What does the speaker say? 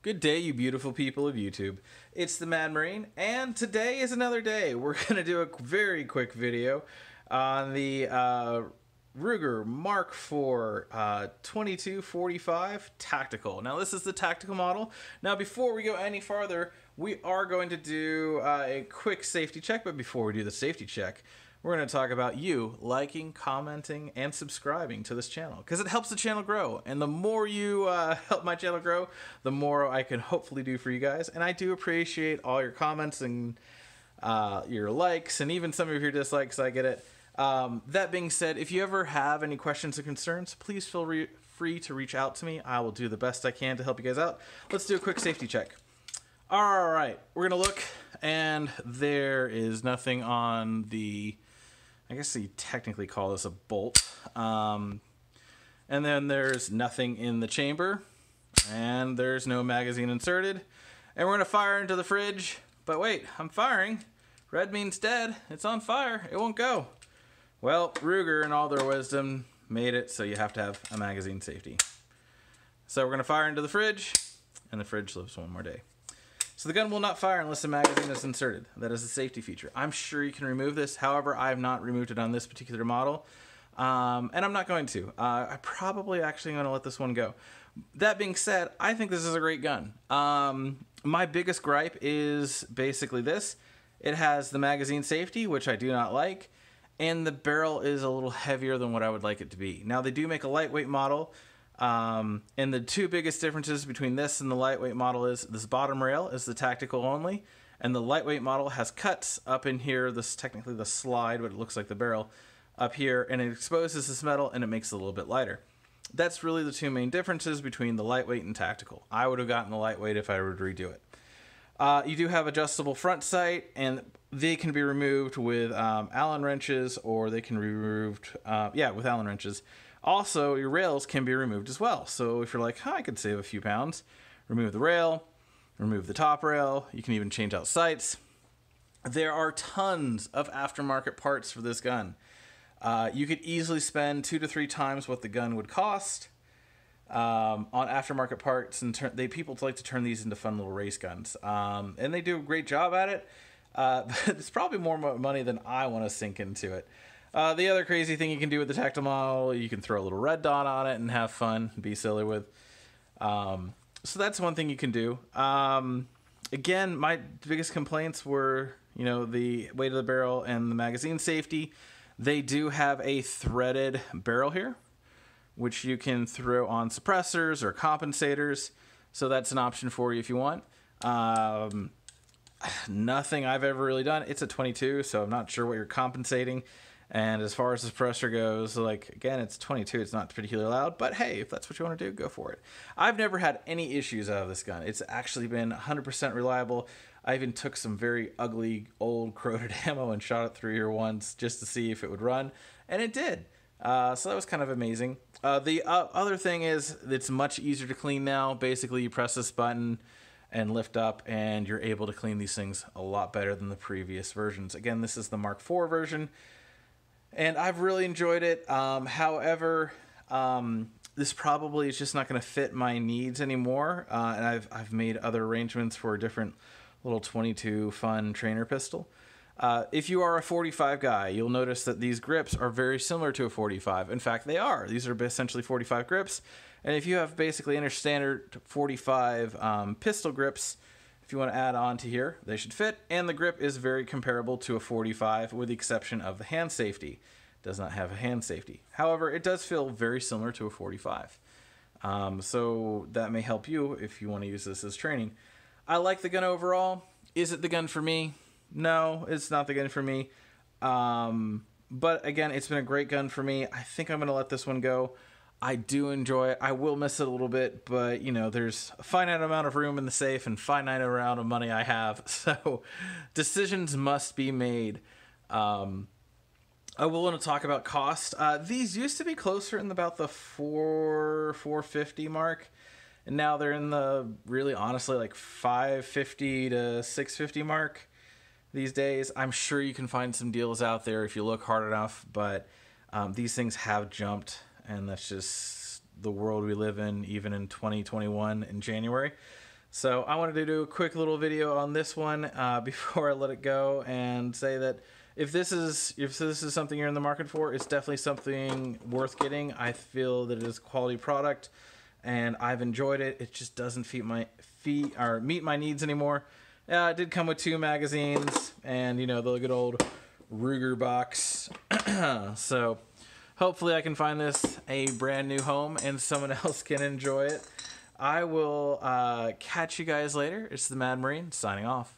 Good day, you beautiful people of YouTube. It's the Mad Marine, and today is another day. We're going to do a very quick video on the uh, Ruger Mark IV uh, 2245 Tactical. Now, this is the tactical model. Now, before we go any farther, we are going to do uh, a quick safety check, but before we do the safety check, we're going to talk about you liking, commenting, and subscribing to this channel because it helps the channel grow. And the more you uh, help my channel grow, the more I can hopefully do for you guys. And I do appreciate all your comments and uh, your likes and even some of your dislikes. I get it. Um, that being said, if you ever have any questions or concerns, please feel re- free to reach out to me. I will do the best I can to help you guys out. Let's do a quick safety check. All right, we're going to look, and there is nothing on the I guess you technically call this a bolt. Um, and then there's nothing in the chamber, and there's no magazine inserted. And we're gonna fire into the fridge. But wait, I'm firing. Red means dead. It's on fire. It won't go. Well, Ruger, and all their wisdom, made it so you have to have a magazine safety. So we're gonna fire into the fridge, and the fridge lives one more day. So the gun will not fire unless the magazine is inserted. That is a safety feature. I'm sure you can remove this. However, I've not removed it on this particular model. Um, and I'm not going to. Uh, I probably actually going to let this one go. That being said, I think this is a great gun. Um, my biggest gripe is basically this. It has the magazine safety, which I do not like, and the barrel is a little heavier than what I would like it to be. Now, they do make a lightweight model, um, and the two biggest differences between this and the lightweight model is this bottom rail is the tactical only, and the lightweight model has cuts up in here. This technically the slide, but it looks like the barrel up here, and it exposes this metal and it makes it a little bit lighter. That's really the two main differences between the lightweight and tactical. I would have gotten the lightweight if I would redo it. Uh, you do have adjustable front sight, and they can be removed with um, Allen wrenches, or they can be removed, uh, yeah, with Allen wrenches. Also, your rails can be removed as well. So if you're like, I could save a few pounds, remove the rail, remove the top rail. You can even change out sights. There are tons of aftermarket parts for this gun. Uh, you could easily spend two to three times what the gun would cost um, on aftermarket parts, and turn, they people like to turn these into fun little race guns, um, and they do a great job at it. Uh, but it's probably more money than I want to sink into it. Uh, the other crazy thing you can do with the tactile model, you can throw a little red dot on it and have fun, be silly with. Um, so that's one thing you can do. Um, again, my biggest complaints were, you know, the weight of the barrel and the magazine safety. They do have a threaded barrel here, which you can throw on suppressors or compensators. So that's an option for you if you want. Um, nothing I've ever really done. It's a 22, so I'm not sure what you're compensating. And as far as the suppressor goes, like again, it's 22. It's not particularly loud, but hey, if that's what you want to do, go for it. I've never had any issues out of this gun. It's actually been 100% reliable. I even took some very ugly, old, corroded ammo and shot it through here once just to see if it would run, and it did. Uh, so that was kind of amazing. Uh, the uh, other thing is it's much easier to clean now. Basically, you press this button and lift up, and you're able to clean these things a lot better than the previous versions. Again, this is the Mark IV version and I've really enjoyed it. Um, however, um, this probably is just not going to fit my needs anymore, uh, and I've I've made other arrangements for a different little 22 fun trainer pistol. Uh, if you are a 45 guy, you'll notice that these grips are very similar to a 45. In fact, they are. These are essentially 45 grips. And if you have basically any standard 45 um, pistol grips, if you want to add on to here, they should fit. And the grip is very comparable to a 45 with the exception of the hand safety. It does not have a hand safety. However, it does feel very similar to a 45. Um, so that may help you if you want to use this as training. I like the gun overall. Is it the gun for me? No, it's not the gun for me. Um, but again, it's been a great gun for me. I think I'm going to let this one go. I do enjoy. I will miss it a little bit, but you know, there's a finite amount of room in the safe and finite amount of money I have, so decisions must be made. Um, I will want to talk about cost. Uh, these used to be closer in about the four four fifty mark, and now they're in the really honestly like five fifty to six fifty mark these days. I'm sure you can find some deals out there if you look hard enough, but um, these things have jumped and that's just the world we live in, even in 2021 in January. So I wanted to do a quick little video on this one uh, before I let it go and say that if this is if this is something you're in the market for, it's definitely something worth getting. I feel that it is a quality product, and I've enjoyed it. It just doesn't feed my feet or meet my needs anymore. Yeah, it did come with two magazines and you know the good old Ruger box. so hopefully I can find this a brand new home and someone else can enjoy it. I will uh, catch you guys later. It's the Mad Marine signing off.